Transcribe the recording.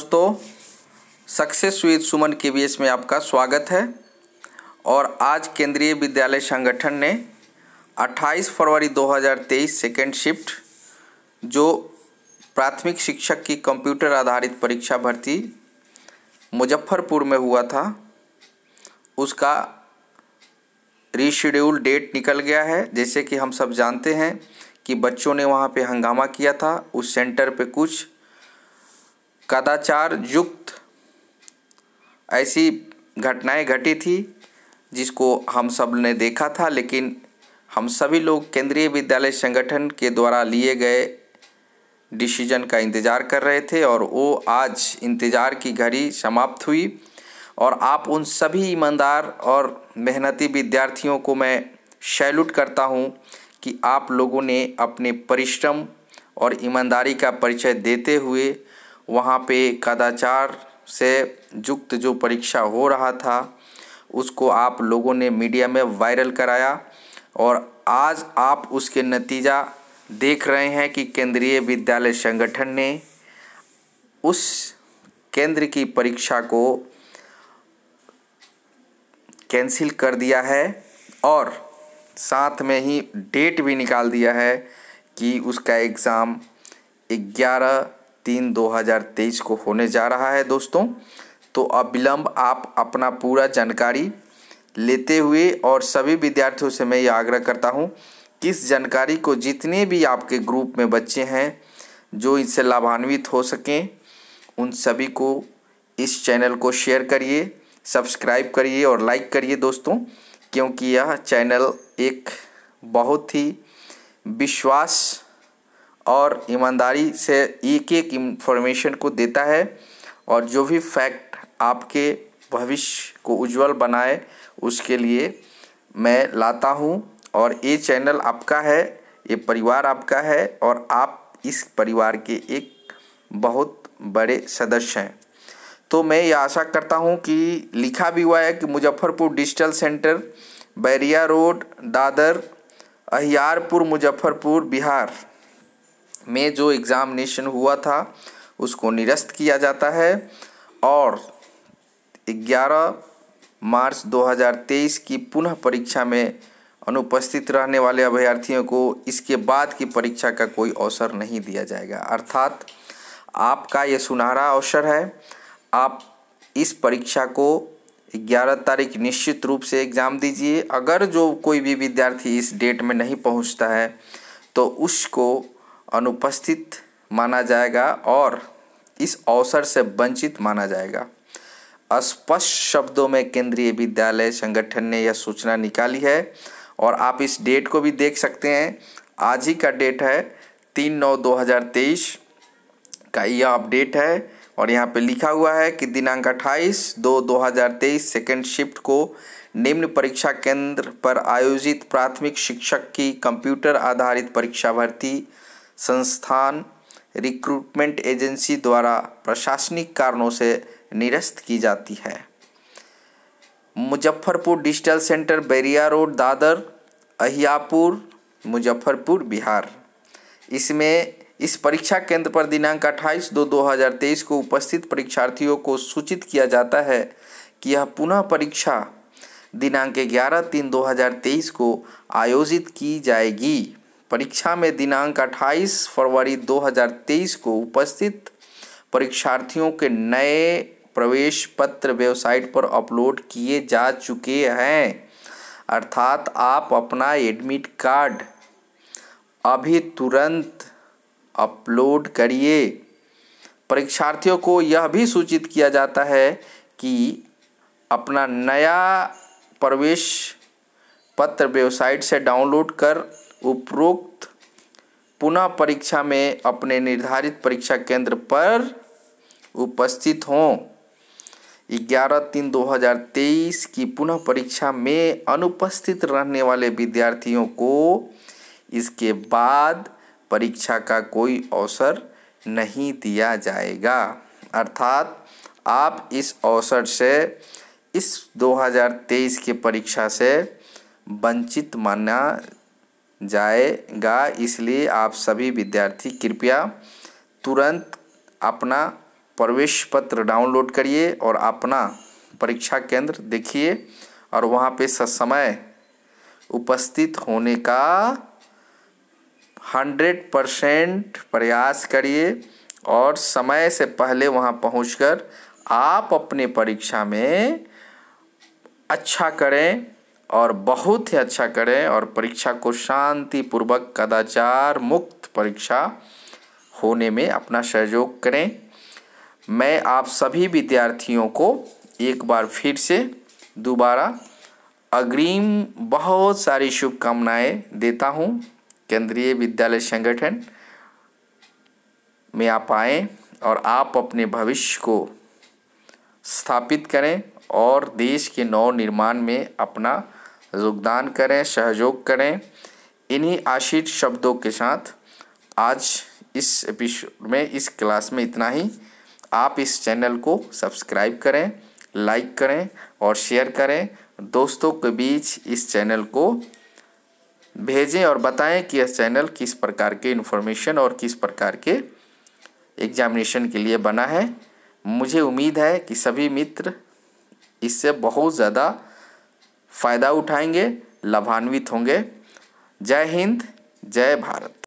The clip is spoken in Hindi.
दोस्तों सक्सेस विद सुमन के बी में आपका स्वागत है और आज केंद्रीय विद्यालय संगठन ने 28 फरवरी 2023 सेकेंड शिफ्ट जो प्राथमिक शिक्षक की कंप्यूटर आधारित परीक्षा भर्ती मुजफ्फरपुर में हुआ था उसका रीशेड्यूल डेट निकल गया है जैसे कि हम सब जानते हैं कि बच्चों ने वहाँ पे हंगामा किया था उस सेंटर पे कुछ कदाचार युक्त ऐसी घटनाएं घटी थी जिसको हम सब ने देखा था लेकिन हम सभी लोग केंद्रीय विद्यालय संगठन के द्वारा लिए गए डिसीजन का इंतज़ार कर रहे थे और वो आज इंतज़ार की घड़ी समाप्त हुई और आप उन सभी ईमानदार और मेहनती विद्यार्थियों को मैं सैल्यूट करता हूँ कि आप लोगों ने अपने परिश्रम और ईमानदारी का परिचय देते हुए वहाँ पे कदाचार से युक्त जो परीक्षा हो रहा था उसको आप लोगों ने मीडिया में वायरल कराया और आज आप उसके नतीजा देख रहे हैं कि केंद्रीय विद्यालय संगठन ने उस केंद्र की परीक्षा को कैंसिल कर दिया है और साथ में ही डेट भी निकाल दिया है कि उसका एग्ज़ाम ग्यारह तीन दो हज़ार तेईस को होने जा रहा है दोस्तों तो अविलंब आप अपना पूरा जानकारी लेते हुए और सभी विद्यार्थियों से मैं ये आग्रह करता हूँ किस जानकारी को जितने भी आपके ग्रुप में बच्चे हैं जो इससे लाभान्वित हो सकें उन सभी को इस चैनल को शेयर करिए सब्सक्राइब करिए और लाइक करिए दोस्तों क्योंकि यह चैनल एक बहुत ही विश्वास और ईमानदारी से एक एक इन्फॉर्मेशन को देता है और जो भी फैक्ट आपके भविष्य को उज्जवल बनाए उसके लिए मैं लाता हूँ और ये चैनल आपका है ये परिवार आपका है और आप इस परिवार के एक बहुत बड़े सदस्य हैं तो मैं ये आशा करता हूँ कि लिखा भी हुआ है कि Muzaffarpur digital centre Bairiya road Dadar Ahiyarpur Muzaffarpur Bihar में जो एग्ज़ामिनेशन हुआ था उसको निरस्त किया जाता है और 11 मार्च 2023 की पुनः परीक्षा में अनुपस्थित रहने वाले अभ्यर्थियों को इसके बाद की परीक्षा का कोई अवसर नहीं दिया जाएगा अर्थात आपका ये सुनहरा अवसर है आप इस परीक्षा को 11 तारीख निश्चित रूप से एग्ज़ाम दीजिए अगर जो कोई भी विद्यार्थी इस डेट में नहीं पहुंचता है तो उसको अनुपस्थित माना जाएगा और इस अवसर से वंचित माना जाएगा स्पष्ट शब्दों में केंद्रीय विद्यालय संगठन ने यह सूचना निकाली है और आप इस डेट को भी देख सकते हैं आज ही का डेट है तीन नौ दो हज़ार तेईस का यह अपडेट है और यहाँ पे लिखा हुआ है कि दिनांक अट्ठाईस दो दो हज़ार तेईस सेकेंड शिफ्ट को निम्न परीक्षा केंद्र पर आयोजित प्राथमिक शिक्षक की कंप्यूटर आधारित परीक्षा भर्ती संस्थान रिक्रूटमेंट एजेंसी द्वारा प्रशासनिक कारणों से निरस्त की जाती है Muzaffarpur digital centre Bairiya road Dadar Ahiyapur Muzaffarpur Bihar इसमें इस परीक्षा केंद्र पर दिनांक अट्ठाईस दो दो हज़ार तेईस को उपस्थित परीक्षार्थियों को सूचित किया जाता है कि यह पुनः परीक्षा दिनांक ग्यारह तीन दो हज़ार तेईस को आयोजित की जाएगी परीक्षा में दिनांक 28 फरवरी 2023 को उपस्थित परीक्षार्थियों के नए प्रवेश पत्र वेबसाइट पर अपलोड किए जा चुके हैं अर्थात आप अपना एडमिट कार्ड अभी तुरंत अपलोड करिए परीक्षार्थियों को यह भी सूचित किया जाता है कि अपना नया प्रवेश पत्र वेबसाइट से डाउनलोड कर उपरोक्त पुनः परीक्षा में अपने निर्धारित परीक्षा केंद्र पर उपस्थित हों ग्यारह तीन दो हजार तेईस की पुनः परीक्षा में अनुपस्थित रहने वाले विद्यार्थियों को इसके बाद परीक्षा का कोई अवसर नहीं दिया जाएगा अर्थात आप इस अवसर से इस 2023 के परीक्षा से वंचित माना जाएगा इसलिए आप सभी विद्यार्थी कृपया तुरंत अपना प्रवेश पत्र डाउनलोड करिए और अपना परीक्षा केंद्र देखिए और वहाँ पे ससमय उपस्थित होने का हंड्रेड परसेंट प्रयास करिए और समय से पहले वहाँ पहुँच आप अपने परीक्षा में अच्छा करें और बहुत ही अच्छा करें और परीक्षा को शांतिपूर्वक कदाचार मुक्त परीक्षा होने में अपना सहयोग करें मैं आप सभी विद्यार्थियों को एक बार फिर से दोबारा अग्रिम बहुत सारी शुभकामनाएं देता हूं केंद्रीय विद्यालय संगठन में आप आएँ और आप अपने भविष्य को स्थापित करें और देश के नव निर्माण में अपना योगदान करें सहयोग करें इन्हीं आशीष शब्दों के साथ आज इस एपिसोड में इस क्लास में इतना ही आप इस चैनल को सब्सक्राइब करें लाइक करें और शेयर करें दोस्तों के बीच इस चैनल को भेजें और बताएं कि यह चैनल किस प्रकार के इन्फॉर्मेशन और किस प्रकार के एग्जामिनेशन के लिए बना है मुझे उम्मीद है कि सभी मित्र इससे बहुत ज़्यादा फ़ायदा उठाएंगे लाभान्वित होंगे जय हिंद जय भारत